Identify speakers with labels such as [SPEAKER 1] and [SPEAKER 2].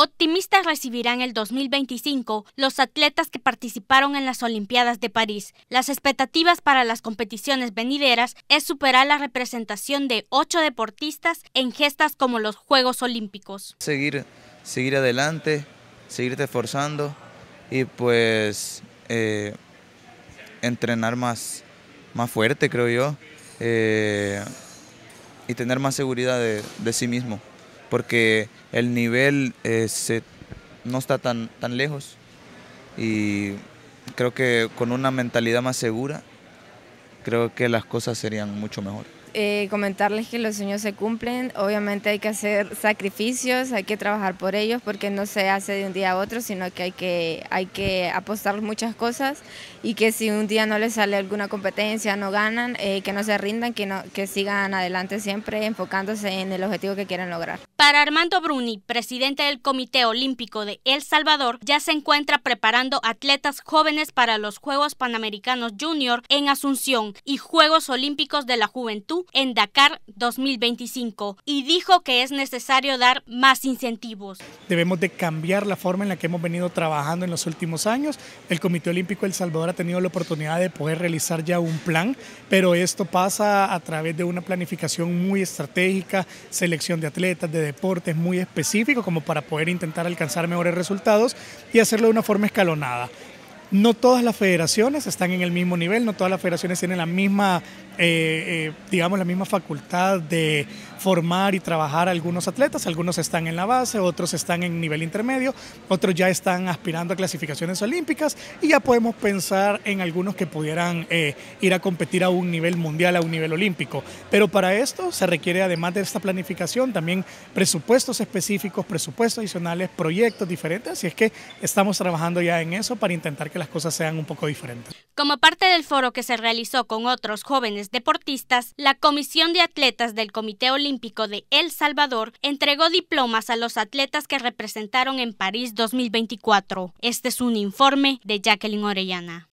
[SPEAKER 1] Optimistas recibirán el 2025 los atletas que participaron en las Olimpiadas de París. Las expectativas para las competiciones venideras es superar la representación de ocho deportistas en gestas como los Juegos Olímpicos.
[SPEAKER 2] Seguir, seguir adelante, seguirte esforzando y pues eh, entrenar más, más fuerte, creo yo, eh, y tener más seguridad de sí mismo porque el nivel eh, no está tan, tan lejos y creo que con una mentalidad más segura, creo que las cosas serían mucho mejor.
[SPEAKER 3] Eh, comentarles que los sueños se cumplen. Obviamente hay que hacer sacrificios, hay que trabajar por ellos porque no se hace de un día a otro, sino que hay que, hay que apostar muchas cosas y que si un día no les sale alguna competencia, no ganan, eh, que no se rindan, que, no, que sigan adelante siempre enfocándose en el objetivo que quieren lograr.
[SPEAKER 1] Para Armando Bruni, presidente del Comité Olímpico de El Salvador, ya se encuentra preparando atletas jóvenes para los Juegos Panamericanos Junior en Asunción y Juegos Olímpicos de la Juventud en Dakar 2025 y dijo que es necesario dar más incentivos.
[SPEAKER 4] Debemos de cambiar la forma en la que hemos venido trabajando en los últimos años. El Comité Olímpico de El Salvador ha tenido la oportunidad de poder realizar ya un plan, pero esto pasa a través de una planificación muy estratégica, selección de atletas, de deportes muy específicos como para poder intentar alcanzar mejores resultados y hacerlo de una forma escalonada no todas las federaciones están en el mismo nivel, no todas las federaciones tienen la misma eh, eh, digamos, la misma facultad de formar y trabajar a algunos atletas. Algunos están en la base, otros están en nivel intermedio, otros ya están aspirando a clasificaciones olímpicas y ya podemos pensar en algunos que pudieran eh, ir a competir a un nivel mundial, a un nivel olímpico. Pero para esto se requiere, además de esta planificación, también presupuestos específicos, presupuestos adicionales, proyectos diferentes. Así es que estamos trabajando ya en eso para intentar que las cosas sean un poco diferentes.
[SPEAKER 1] Como parte del foro que se realizó con otros jóvenes deportistas, la Comisión de Atletas del Comité Olímpico de El Salvador entregó diplomas a los atletas que representaron en París 2024. Este es un informe de Jacqueline Orellana.